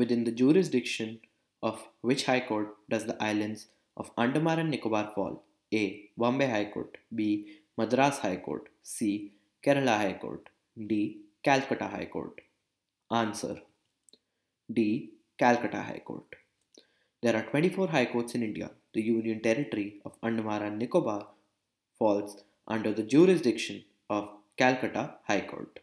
within the jurisdiction of which High Court does the islands of Andaman and Nicobar fall? A. Bombay High Court. B. Madras High Court. C. Kerala High Court. D. Calcutta High Court. Answer D. Calcutta High Court. There are 24 High Courts in India. The Union Territory of Andaman and Nicobar falls under the jurisdiction of Calcutta High Court.